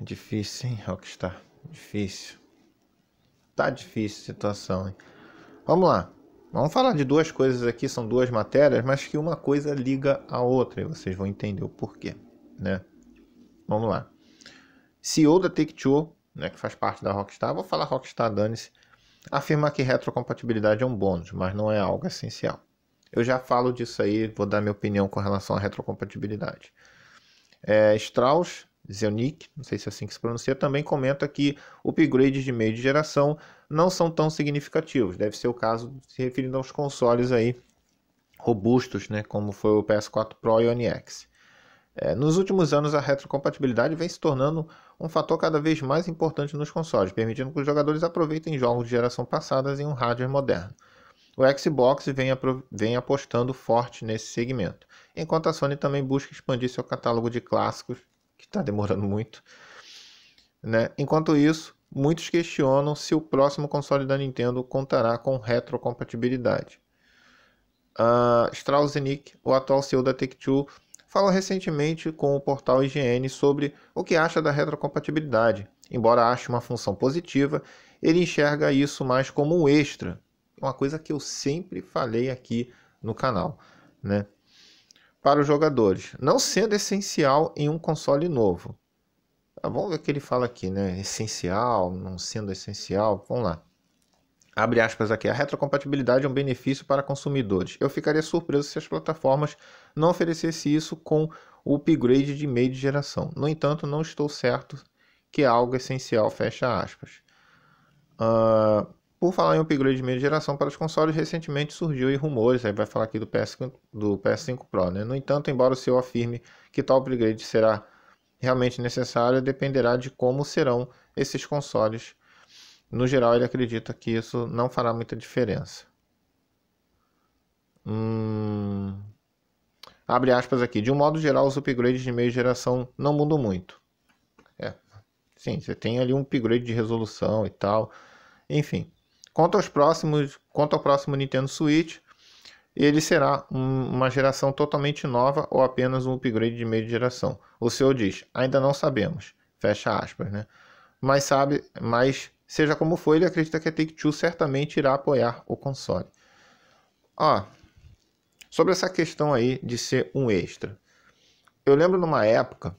Difícil, hein, Rockstar? Difícil. Tá difícil a situação, hein? Vamos lá. Vamos falar de duas coisas aqui, são duas matérias, mas que uma coisa liga a outra e vocês vão entender o porquê, né? Vamos lá. CEO da Take-Two, né, que faz parte da Rockstar, vou falar Rockstar, dane-se, afirma que retrocompatibilidade é um bônus, mas não é algo essencial. Eu já falo disso aí, vou dar minha opinião com relação à retrocompatibilidade. É, Strauss, Zelnick, não sei se é assim que se pronuncia, também comenta que upgrades de meio de geração não são tão significativos. Deve ser o caso se referindo aos consoles aí robustos, né, como foi o PS4 Pro e o One X. É, nos últimos anos, a retrocompatibilidade vem se tornando um fator cada vez mais importante nos consoles, permitindo que os jogadores aproveitem jogos de geração passadas em um hardware moderno. O Xbox vem, vem apostando forte nesse segmento, enquanto a Sony também busca expandir seu catálogo de clássicos que está demorando muito. Né? Enquanto isso, muitos questionam se o próximo console da Nintendo contará com retrocompatibilidade. Uh, o atual CEO da Take-Two, falou recentemente com o portal IGN sobre o que acha da retrocompatibilidade. Embora ache uma função positiva, ele enxerga isso mais como um extra, uma coisa que eu sempre falei aqui no canal, né? para os jogadores, não sendo essencial em um console novo. Ah, vamos ver o que ele fala aqui, né? Essencial, não sendo essencial, vamos lá. Abre aspas aqui, a retrocompatibilidade é um benefício para consumidores. Eu ficaria surpreso se as plataformas não oferecessem isso com o upgrade de meio de geração. No entanto, não estou certo que é algo essencial, fecha aspas. Uh, por falar em upgrade de meia geração para os consoles, recentemente surgiu rumores, aí vai falar aqui do, PS, do PS5 Pro, né? No entanto, embora o CEO afirme que tal upgrade será realmente necessário, dependerá de como serão esses consoles. No geral, ele acredita que isso não fará muita diferença. Hum... Abre aspas aqui. De um modo geral, os upgrades de meia geração não mudam muito. É. Sim, você tem ali um upgrade de resolução e tal. Enfim. Quanto aos próximos, quanto ao próximo Nintendo Switch, ele será uma geração totalmente nova ou apenas um upgrade de de geração. O senhor diz: ainda não sabemos. Fecha aspas, né? Mas sabe, mas seja como for, ele acredita que a Take-Two certamente irá apoiar o console. Ó, sobre essa questão aí de ser um extra. Eu lembro numa época,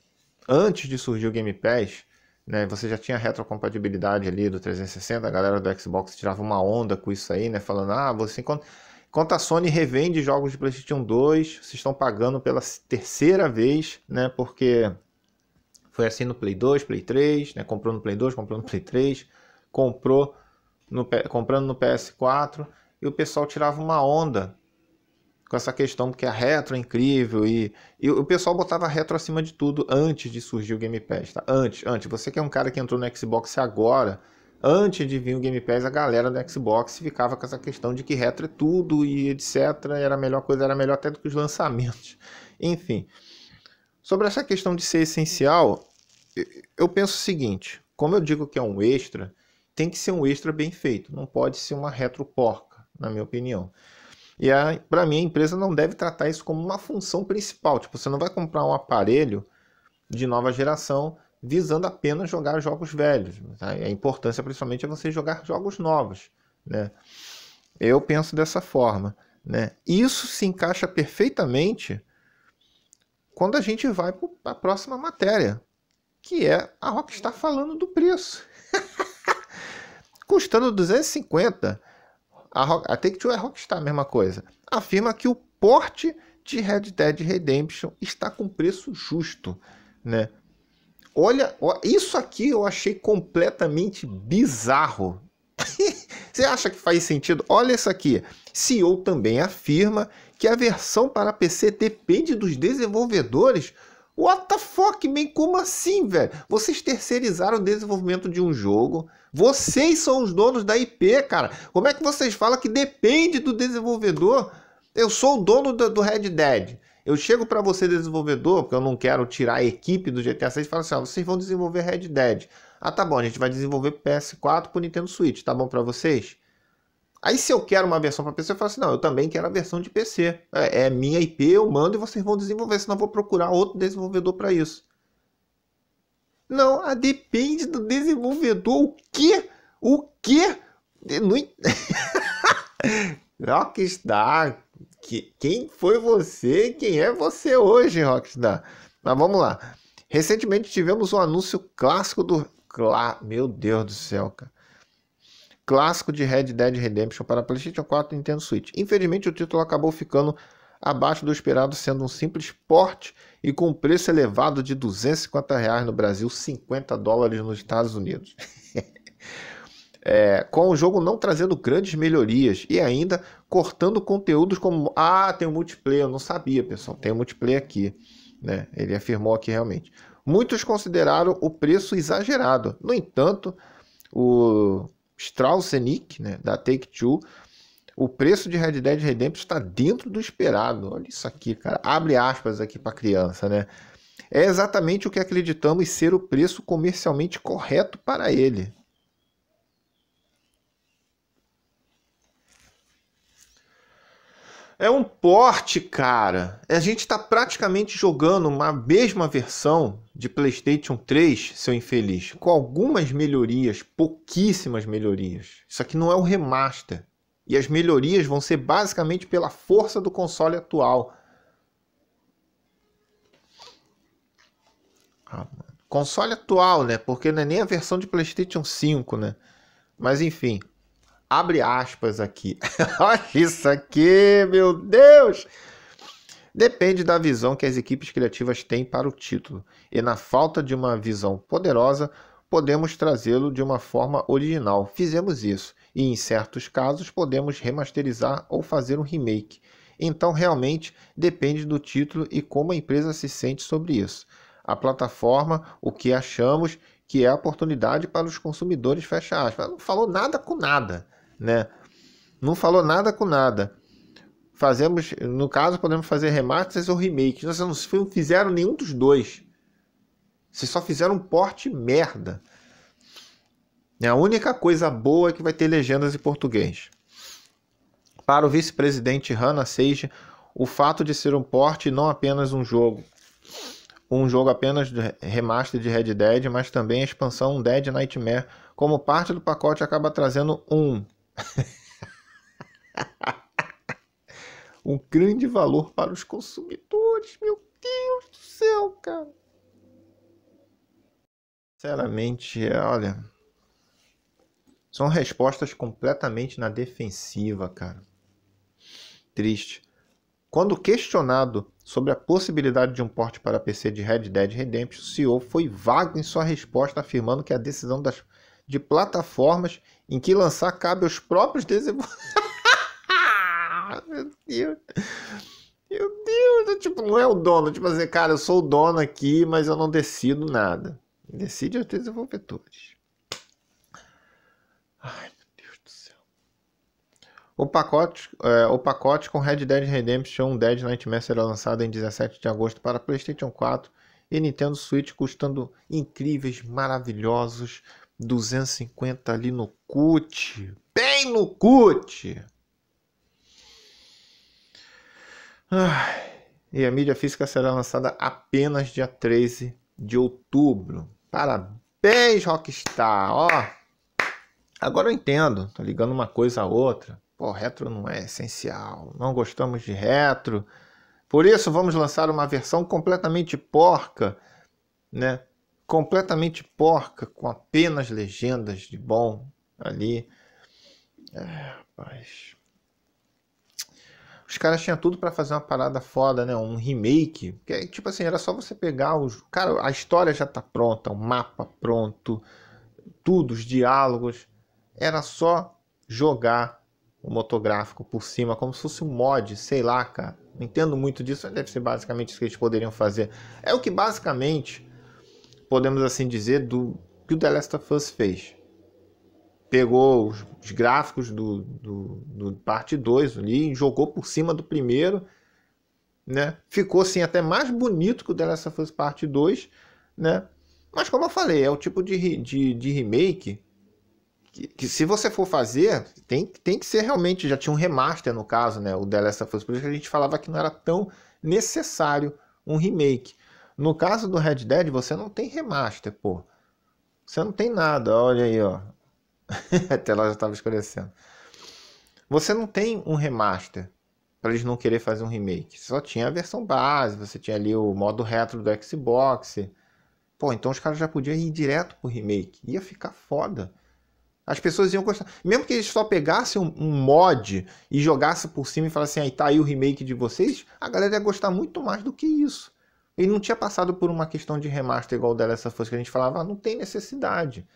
antes de surgir o Game Pass, né? Você já tinha retrocompatibilidade ali do 360, a galera do Xbox tirava uma onda com isso aí, né? Falando, ah, você encontra... Enquanto a Sony revende jogos de PlayStation 2, vocês estão pagando pela terceira vez, né? Porque foi assim no Play 2, Play 3, né? Comprou no Play 2, comprou no Play 3, comprou no, comprando no PS4 e o pessoal tirava uma onda com essa questão que a retro é incrível e, e o pessoal botava retro acima de tudo antes de surgir o Game Pass, tá? Antes, antes. Você que é um cara que entrou no Xbox agora, antes de vir o Game Pass, a galera do Xbox ficava com essa questão de que retro é tudo e etc. Era a melhor coisa, era melhor até do que os lançamentos. Enfim, sobre essa questão de ser essencial, eu penso o seguinte: como eu digo que é um extra, tem que ser um extra bem feito, não pode ser uma retro porca, na minha opinião. E para mim a empresa não deve tratar isso como uma função principal. Tipo, você não vai comprar um aparelho de nova geração visando apenas jogar jogos velhos. Tá? A importância principalmente é você jogar jogos novos. Né? Eu penso dessa forma. Né? Isso se encaixa perfeitamente quando a gente vai para a próxima matéria, que é a Rockstar falando do preço. Custando 250, a, a Take-Two é Rockstar, mesma coisa, afirma que o porte de Red Dead Redemption está com preço justo, né? Olha, isso aqui eu achei completamente bizarro. Você acha que faz sentido? Olha isso aqui. CEO também afirma que a versão para PC depende dos desenvolvedores What the fuck, man? Como assim, velho? Vocês terceirizaram o desenvolvimento de um jogo. Vocês são os donos da IP, cara. Como é que vocês falam que depende do desenvolvedor? Eu sou o dono do, do Red Dead. Eu chego para você, desenvolvedor, porque eu não quero tirar a equipe do GTA 6 e falo assim: ah, vocês vão desenvolver Red Dead. Ah, tá bom, a gente vai desenvolver PS4 pro Nintendo Switch, tá bom para vocês? Aí se eu quero uma versão para PC, eu falo assim, não, eu também quero a versão de PC. É, é minha IP, eu mando e vocês vão desenvolver, senão eu vou procurar outro desenvolvedor para isso. Não, ah, depende do desenvolvedor. O quê? O quê? Não... Rockstar, que, quem foi você? Quem é você hoje, Rockstar? Mas vamos lá. Recentemente tivemos um anúncio clássico do... Meu Deus do céu, cara clássico de Red Dead Redemption para PlayStation 4 e Nintendo Switch. Infelizmente, o título acabou ficando abaixo do esperado, sendo um simples porte e com um preço elevado de 250 reais no Brasil, 50 dólares nos Estados Unidos. é, com o jogo não trazendo grandes melhorias e ainda cortando conteúdos como ah tem um multiplayer, eu não sabia pessoal, tem um multiplayer aqui, né? Ele afirmou aqui realmente. Muitos consideraram o preço exagerado. No entanto, o Straussenick, né, da Take-Two, o preço de Red Dead Redemption está dentro do esperado. Olha isso aqui, cara. Abre aspas aqui para criança, né? É exatamente o que acreditamos ser o preço comercialmente correto para ele. É um porte, cara. A gente está praticamente jogando uma mesma versão de PlayStation 3, seu infeliz, com algumas melhorias, pouquíssimas melhorias. Isso aqui não é o remaster. E as melhorias vão ser basicamente pela força do console atual. Ah, console atual, né? Porque não é nem a versão de PlayStation 5, né? Mas enfim. Abre aspas aqui. Olha isso aqui, meu Deus! Depende da visão que as equipes criativas têm para o título, e na falta de uma visão poderosa, podemos trazê-lo de uma forma original. Fizemos isso, e em certos casos podemos remasterizar ou fazer um remake. Então, realmente depende do título e como a empresa se sente sobre isso. A plataforma, o que achamos que é a oportunidade para os consumidores, fecha aspas. Não falou nada com nada né? Não falou nada com nada. Fazemos, no caso, podemos fazer remasters ou remakes. Vocês não fizeram nenhum dos dois. Vocês só fizeram um porte merda. É a única coisa boa é que vai ter legendas em português. Para o vice-presidente Hanna seja o fato de ser um porte não apenas um jogo, um jogo apenas de remaster de Red Dead, mas também a expansão Dead Nightmare como parte do pacote acaba trazendo um um grande valor para os consumidores, meu Deus do céu, cara. Sinceramente, olha, são respostas completamente na defensiva, cara. Triste. Quando questionado sobre a possibilidade de um porte para PC de Red Dead Redemption, o CEO foi vago em sua resposta, afirmando que a decisão das de plataformas em que lançar cabe aos próprios desenvolvedores. Meu Deus. Meu Deus, tipo, não é o dono, tipo assim, cara, eu sou o dono aqui, mas eu não decido nada. Decide os desenvolvedores. Ai, meu Deus do céu. O pacote, é, o pacote com Red Dead Redemption Dead Nightmare será lançado em 17 de agosto para PlayStation 4 e Nintendo Switch, custando incríveis, maravilhosos 250 ali no cut, bem no cut. e a mídia física será lançada apenas dia 13 de outubro. Parabéns, Rockstar! Ó, agora eu entendo, tô tá ligando uma coisa a outra. Pô, retro não é essencial, não gostamos de retro. Por isso vamos lançar uma versão completamente porca, né? completamente porca, com apenas legendas de bom ali. É, rapaz. Os caras tinham tudo para fazer uma parada foda, né? Um remake. Que, é, tipo assim, era só você pegar os. Cara, a história já tá pronta, o mapa pronto, tudo, os diálogos. Era só jogar o motográfico por cima, como se fosse um mod, sei lá, cara. Não entendo muito disso, mas deve ser basicamente isso que eles poderiam fazer. É o que basicamente podemos assim dizer, do que o The Last of Us fez. Pegou os, os gráficos do, do, do parte 2 ali e jogou por cima do primeiro. Né? Ficou assim até mais bonito que o The Last of Us Parte 2, né? Mas como eu falei, é o tipo de, de, de remake que, que, se você for fazer, tem, tem que ser realmente, já tinha um remaster no caso, né? O The Last of Us, por isso que a gente falava que não era tão necessário um remake. No caso do Red Dead, você não tem remaster, pô. Você não tem nada, olha aí, ó. A tela já estava escurecendo. Você não tem um remaster para eles não querer fazer um remake. Só tinha a versão base, você tinha ali o modo retro do Xbox. Pô, então os caras já podiam ir direto pro remake. Ia ficar foda. As pessoas iam gostar. Mesmo que eles só pegassem um, mod e jogassem por cima e falassem, aí tá aí o remake de vocês, a galera ia gostar muito mais do que isso. Ele não tinha passado por uma questão de remaster igual o The Last of Us, que a gente falava, ah, não tem necessidade.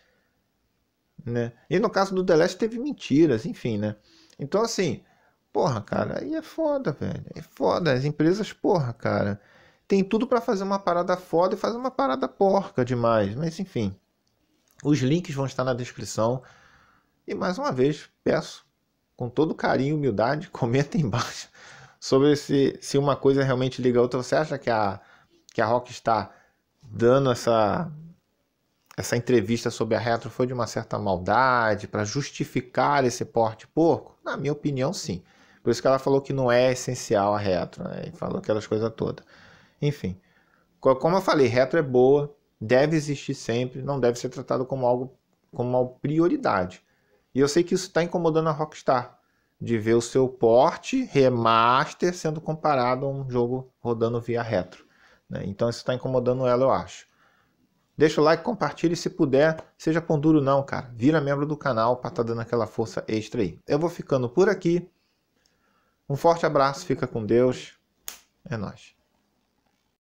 Né? E no caso do The Last teve mentiras, enfim, né? Então, assim, porra, cara, aí é foda, velho. É foda. As empresas, porra, cara, tem tudo para fazer uma parada foda e fazer uma parada porca demais. Mas, enfim, os links vão estar na descrição. E mais uma vez, peço, com todo carinho e humildade, comenta embaixo sobre se, se uma coisa realmente liga a outra. Você acha que a que a Rockstar dando essa essa entrevista sobre a retro foi de uma certa maldade para justificar esse porte porco? Na minha opinião, sim. Por isso que ela falou que não é essencial a retro, né? E falou aquelas coisas todas. Enfim, como eu falei, retro é boa, deve existir sempre, não deve ser tratado como algo como uma prioridade. E eu sei que isso está incomodando a Rockstar de ver o seu porte remaster sendo comparado a um jogo rodando via retro. Né? Então isso está incomodando ela, eu acho. Deixa o like, compartilhe se puder. Seja pão duro não, cara. Vira membro do canal para estar tá dando aquela força extra aí. Eu vou ficando por aqui. Um forte abraço, fica com Deus. É nóis.